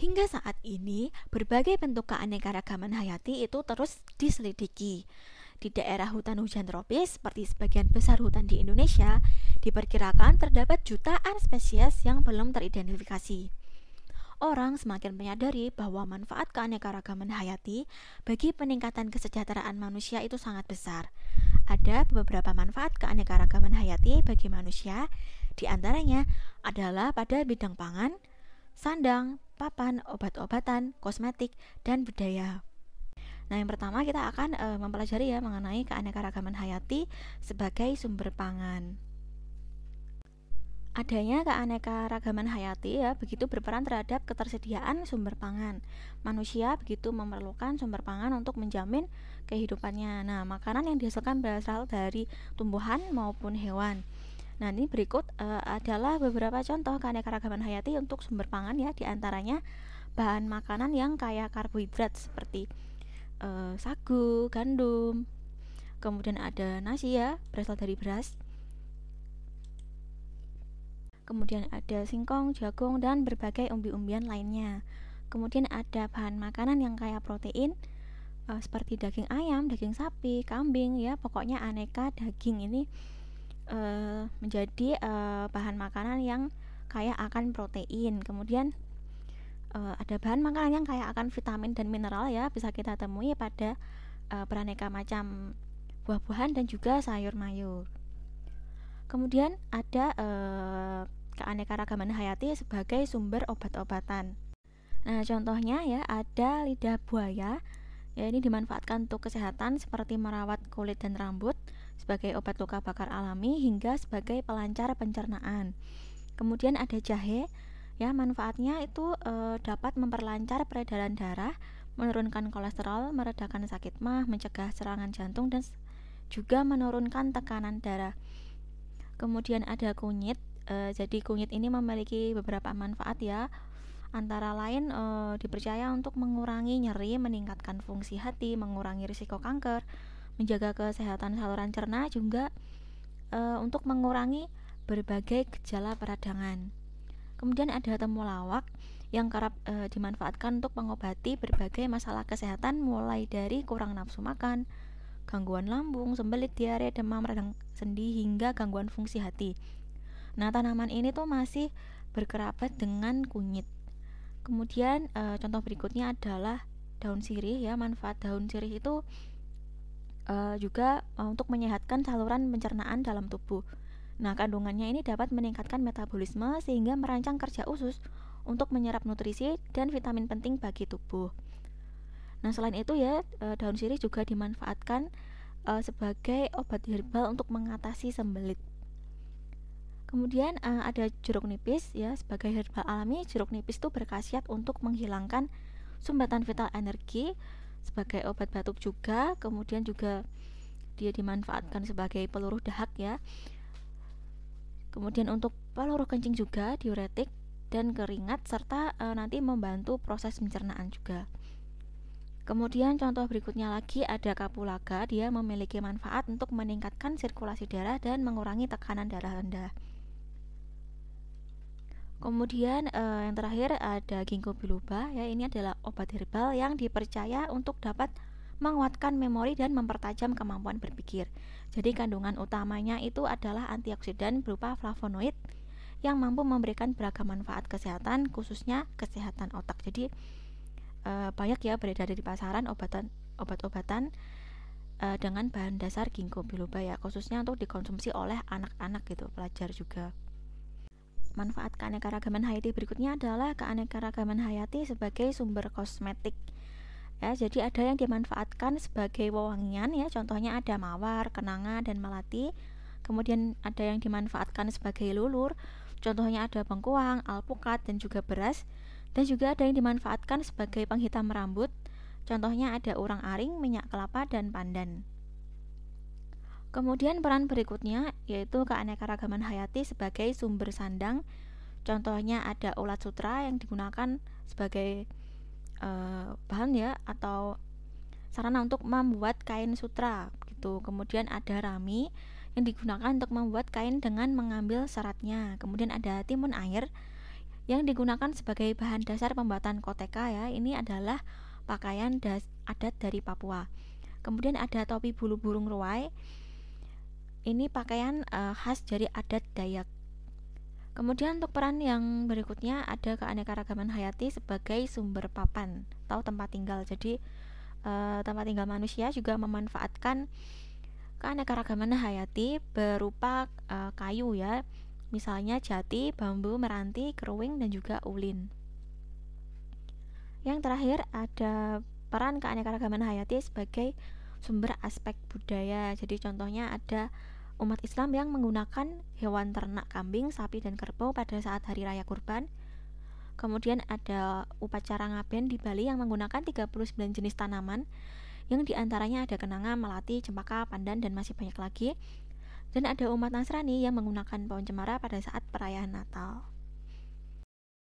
Hingga saat ini, berbagai bentuk keanekaragaman hayati itu terus diselidiki. Di daerah hutan hujan tropis, seperti sebagian besar hutan di Indonesia, diperkirakan terdapat jutaan spesies yang belum teridentifikasi. Orang semakin menyadari bahwa manfaat keanekaragaman hayati bagi peningkatan kesejahteraan manusia itu sangat besar. Ada beberapa manfaat keanekaragaman hayati bagi manusia, di antaranya adalah pada bidang pangan, sandang, papan, obat-obatan, kosmetik, dan budaya. Nah, yang pertama kita akan e, mempelajari ya mengenai keanekaragaman hayati sebagai sumber pangan. Adanya keanekaragaman hayati ya begitu berperan terhadap ketersediaan sumber pangan. Manusia begitu memerlukan sumber pangan untuk menjamin kehidupannya. Nah, makanan yang dihasilkan berasal dari tumbuhan maupun hewan. Nah, ini berikut uh, adalah beberapa contoh keanekaragaman hayati untuk sumber pangan ya, diantaranya bahan makanan yang kaya karbohidrat seperti uh, sagu, gandum, kemudian ada nasi ya, berasal dari beras. Kemudian ada singkong, jagung, dan berbagai umbi-umbian lainnya. Kemudian ada bahan makanan yang kaya protein, eh, seperti daging ayam, daging sapi, kambing, ya pokoknya aneka daging ini Eh, menjadi uh, bahan makanan yang kaya akan protein. Kemudian uh, ada bahan makanan yang kaya akan vitamin dan mineral ya bisa kita temui pada uh, beraneka macam buah-buahan dan juga sayur mayur. Kemudian ada uh, keanekaragaman hayati sebagai sumber obat-obatan. Nah, contohnya ya ada lidah buaya. Ya, ini dimanfaatkan untuk kesehatan seperti merawat kulit dan rambut sebagai obat luka bakar alami hingga sebagai pelancar pencernaan. Kemudian ada jahe, ya manfaatnya itu e, dapat memperlancar peredaran darah, menurunkan kolesterol, meredakan sakit mah, mencegah serangan jantung dan juga menurunkan tekanan darah. Kemudian ada kunyit. E, jadi kunyit ini memiliki beberapa manfaat ya. Antara lain e, dipercaya untuk mengurangi nyeri, meningkatkan fungsi hati, mengurangi risiko kanker, menjaga kesehatan saluran cerna juga e, untuk mengurangi berbagai gejala peradangan. Kemudian ada temulawak yang kerap e, dimanfaatkan untuk mengobati berbagai masalah kesehatan mulai dari kurang nafsu makan, gangguan lambung, sembelit, diare, demam, radang sendi hingga gangguan fungsi hati. Nah, tanaman ini tuh masih berkerabat dengan kunyit. Kemudian e, contoh berikutnya adalah daun sirih ya. Manfaat daun sirih itu uh, juga eh, untuk menyehatkan saluran pencernaan dalam tubuh. Nah, kandungannya ini dapat meningkatkan metabolisme sehingga merancang kerja usus untuk menyerap nutrisi dan vitamin penting bagi tubuh. Nah, selain itu ya, eh, daun sirih juga dimanfaatkan uh, sebagai obat herbal untuk mengatasi sembelit. Kemudian ada jeruk nipis ya, sebagai herbal alami, jeruk nipis itu berkhasiat untuk menghilangkan sumbatan vital energi sebagai obat batuk juga kemudian juga dia dimanfaatkan sebagai peluruh dahak ya kemudian untuk peluruh kencing juga diuretik dan keringat serta e, nanti membantu proses pencernaan juga kemudian contoh berikutnya lagi ada kapulaga dia memiliki manfaat untuk meningkatkan sirkulasi darah dan mengurangi tekanan darah rendah Kemudian uh, yang terakhir ada ginkgo biloba ya ini adalah obat herbal yang dipercaya untuk dapat menguatkan memori dan mempertajam kemampuan berpikir. Jadi kandungan utamanya itu adalah antioksidan berupa flavonoid yang mampu memberikan beragam manfaat kesehatan khususnya kesehatan otak. Jadi e, banyak ya beredar di pasaran obatan obat-obatan e, dengan bahan dasar ginkgo biloba ya khususnya untuk dikonsumsi oleh anak-anak gitu, pelajar juga. Manfaat keanekaragaman hayati berikutnya adalah keanekaragaman hayati sebagai sumber kosmetik. Ya, jadi ada yang dimanfaatkan sebagai wewangian ya, contohnya ada mawar, kenanga dan melati. Kemudian ada yang dimanfaatkan sebagai lulur, contohnya ada bengkuang, alpukat dan juga beras. Dan juga ada yang dimanfaatkan sebagai penghitam rambut, contohnya ada urang aring, minyak kelapa dan pandan. Kemudian peran berikutnya yaitu keanekaragaman hayati sebagai sumber sandang. Contohnya ada ulat sutra yang digunakan sebagai e, bahan ya atau sarana untuk membuat kain sutra gitu. Kemudian ada rami yang digunakan untuk membuat kain dengan mengambil seratnya. Kemudian ada timun air yang digunakan sebagai bahan dasar pembuatan koteka ya. Ini adalah pakaian das adat dari Papua. Kemudian ada topi bulu burung ruai ini pakaian uh, khas dari adat Dayak. Kemudian untuk peran yang berikutnya ada keanekaragaman hayati sebagai sumber papan atau tempat tinggal. Jadi uh, tempat tinggal manusia juga memanfaatkan keanekaragaman hayati berupa uh, kayu ya. Misalnya jati, bambu, meranti, keruing dan juga ulin. Yang terakhir ada peran keanekaragaman hayati sebagai sumber aspek budaya. Jadi contohnya ada umat Islam yang menggunakan hewan ternak kambing, sapi dan kerbau pada saat hari raya kurban. Kemudian ada upacara ngaben di Bali yang menggunakan 39 jenis tanaman yang diantaranya ada kenanga, melati, cempaka, pandan, dan masih banyak lagi. Dan ada umat Nasrani yang menggunakan pohon cemara pada saat perayaan Natal.